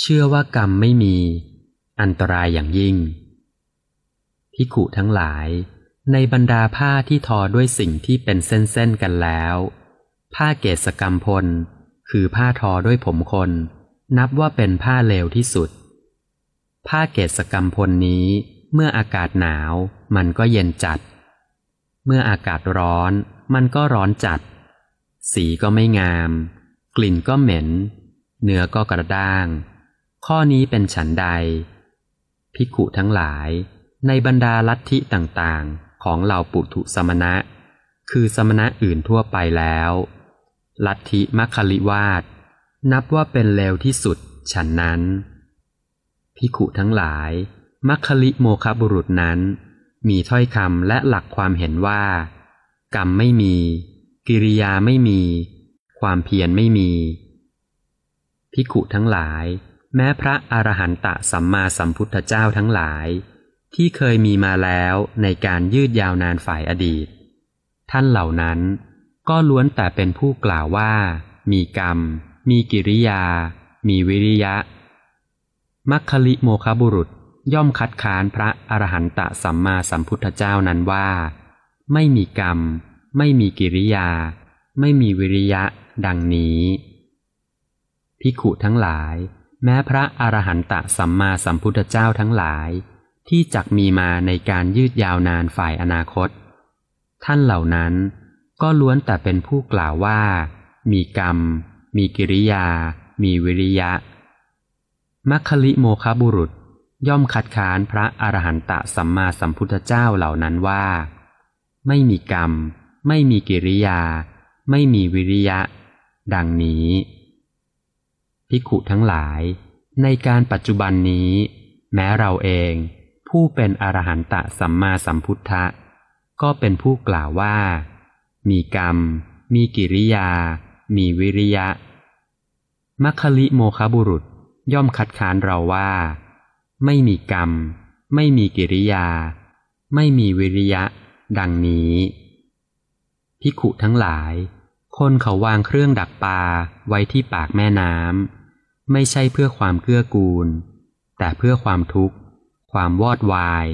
เชื่อว่ากรรมไม่มี อันตรายอย่างยิ่งพิขุทั้งหลาย ในบรรดาผ้าที่ทอด้วยสิ่งที่เป็นเส้นๆกันแล้ว ผ้าเกศกรรมพล คือผ้าทอด้วยผมคน นับว่าเป็นผ้าเลวที่สุด ผ้าเกศกรรมพลนี้ เมื่ออากาศหนาวมันก็เย็นจัด เมื่ออากาศร้อนมันก็ร้อนจัด สีก็ไม่งาม กลิ่นก็เหม็น เนื้อก็กระด้างข้อนี้เป็นฉันใด ภิกขุทั้งหลาย ในบรรดาลัทธิต่างๆ ของเหล่าปุถุสมณะ คือสมณะอื่นทั่วไปแล้ว ลัทธิมัคคิวาสนับว่าเป็นเลวที่สุดฉันนั้น ภิกขุทั้งหลายมัคคิโมคบุรุษนั้น มีถ้อยคำและหลักความเห็นว่า กรรมไม่มี กิริยาไม่มี ความเพียรไม่มี ภิกขุทั้งหลายแม้พระอรหันตะสัมมาสัมพุทธเจ้าทั้งหลาย ที่เคยมีมาแล้วในการยืดยาวนานฝ่ายอดีต ท่านเหล่านั้น ก็ล้วนแต่เป็นผู้กล่าวว่า มีกรรม มีกิริยา มีวิริยะ มัคคลิโมคบุรุษย่อมคัดค้านพระอรหันตะสัมมาสัมพุทธเจ้านั้นว่า ไม่มีกรรม ไม่มีกิริยา ไม่มีวิริยะดังนี้พิขุทั้งหลายแม้พระอรหันตสัมมาสัมพุทธเจ้าทั้งหลาย ที่จักมีมาในการยืดยาวนานฝ่ายอนาคต ท่านเหล่านั้นก็ล้วนแต่เป็นผู้กล่าวว่า มีกรรมมีกิริยา มีวิริยะมัคคิโมคบุรุษย่อมคัดค้านพระอรหันตสัมมาสัมพุทธเจ้าเหล่านั้นว่า ไม่มีกรรมไม่มีกิริยา ไม่มีวิริยะ ดังนี้ภิกขุทั้งหลาย ในการปัจจุบันนี้ แม้เราเองผู้เป็นอรหันตะสัมมาสัมพุทธะก็เป็นผู้กล่าวว่า มีกรรม มีกิริยา มีวิริยะมัคคลิโมคบุรุษย่อมคัดค้านเราว่า ไม่มีกรรม ไม่มีกิริยา ไม่มีวิริยะ ดังนี้ภิกขุทั้งหลาย คนเขาวางเครื่องดักปลาไว้ที่ปากแม่น้ำไม่ใช่เพื่อความเกื้อกูล แต่เพื่อความทุกข์ ความวอดวาย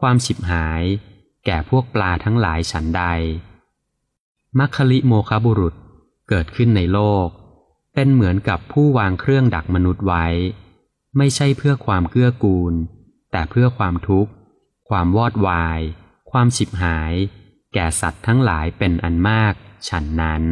ความฉิบหาย แก่พวกปลาทั้งหลายฉันใดมัคคิโมคบุรุษเกิดขึ้นในโลก เป็นเหมือนกับผู้วางเครื่องดักมนุษย์ไว้ ไม่ใช่เพื่อความเกื้อกูล แต่เพื่อความทุกข์ความวอดวาย ความฉิบหาย แก่สัตว์ทั้งหลายเป็นอันมากฉันนั้น